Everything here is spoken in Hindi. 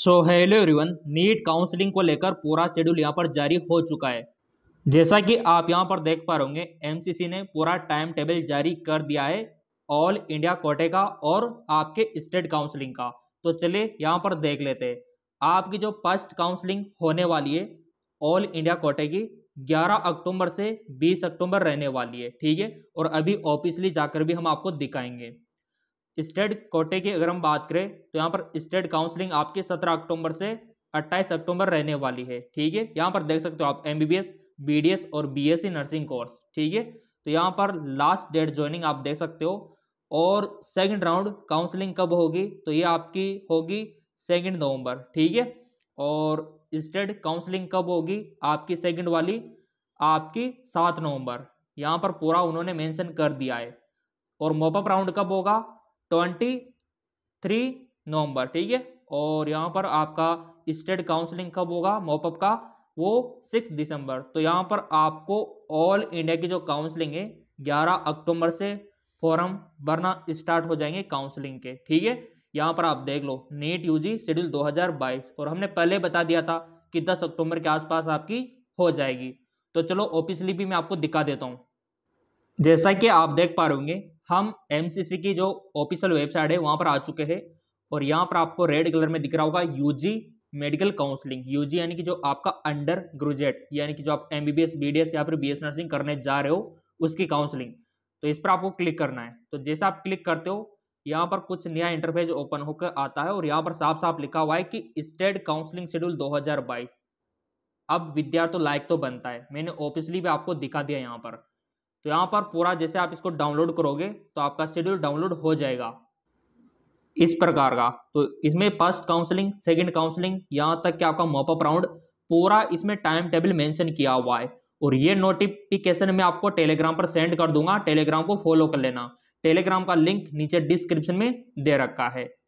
सो हेलो एवरीवन नीट काउंसलिंग को लेकर पूरा शेड्यूल यहाँ पर जारी हो चुका है जैसा कि आप यहाँ पर देख पा होंगे एमसीसी ने पूरा टाइम टेबल जारी कर दिया है ऑल इंडिया कोटे का और आपके स्टेट काउंसलिंग का तो चलिए यहाँ पर देख लेते हैं आपकी जो फर्स्ट काउंसलिंग होने वाली है ऑल इंडिया कोटे की ग्यारह अक्टूबर से बीस अक्टूबर रहने वाली है ठीक है और अभी ऑफिसली जाकर भी हम आपको दिखाएंगे स्टेट कोटे की अगर हम बात करें तो यहाँ पर स्टेट काउंसलिंग आपके सत्रह अक्टूबर से अट्ठाईस अक्टूबर रहने वाली है ठीक है यहाँ पर देख सकते हो आप एम बी और बी नर्सिंग कोर्स ठीक है तो यहाँ पर लास्ट डेट ज्वाइनिंग आप देख सकते हो और सेकंड राउंड काउंसलिंग कब होगी तो ये आपकी होगी सेकंड नवंबर ठीक है और स्टेट काउंसलिंग कब होगी आपकी सेकंड वाली आपकी सात नवंबर यहाँ पर पूरा उन्होंने मेंशन कर दिया है और मोपअप राउंड कब होगा ट्वेंटी थ्री नवंबर ठीक है और यहाँ पर आपका स्टेट काउंसलिंग कब होगा मोपअप का वो सिक्स दिसंबर तो यहाँ पर आपको ऑल इंडिया की जो काउंसलिंग है ग्यारह अक्टूबर से फॉरम भरना स्टार्ट हो जाएंगे काउंसलिंग के ठीक है यहाँ पर आप देख लो नीट यूजी शेड्यूल बाईस और हमने पहले बता दिया था कि दस अक्टूबर के आसपास आपकी हो जाएगी तो चलो ऑफिसली भी मैं आपको दिखा देता हूँ जैसा कि आप देख पा रहे होंगे हम एम की जो ऑफिशियल वेबसाइट है वहाँ पर आ चुके हैं और यहाँ पर आपको रेड कलर में दिख रहा होगा यूजी मेडिकल काउंसलिंग यू यानी कि जो आपका अंडर ग्रेजुएट यानी कि जो आप एम बी या फिर बी नर्सिंग करने जा रहे हो उसकी काउंसलिंग तो इस पर आपको क्लिक करना है तो जैसा आप क्लिक करते हो यहाँ पर कुछ नया इंटरफेस ओपन होकर आता है और यहाँ पर साफ साफ लिखा हुआ है कि स्टेट काउंसलिंग शेड्यूल 2022 अब विद्यार्थी तो लायक तो बनता है मैंने ऑफिसली भी आपको दिखा दिया यहाँ पर तो यहाँ पर पूरा जैसे आप इसको डाउनलोड करोगे तो आपका शेड्यूल डाउनलोड हो जाएगा इस प्रकार का तो इसमें फर्स्ट काउंसलिंग सेकंड काउंसलिंग यहाँ तक कि आपका मॉपअप राउंड पूरा इसमें टाइम टेबल मेंशन किया हुआ है और ये नोटिफिकेशन मैं आपको टेलीग्राम पर सेंड कर दूंगा टेलीग्राम को फॉलो कर लेना टेलीग्राम का लिंक नीचे डिस्क्रिप्शन में दे रखा है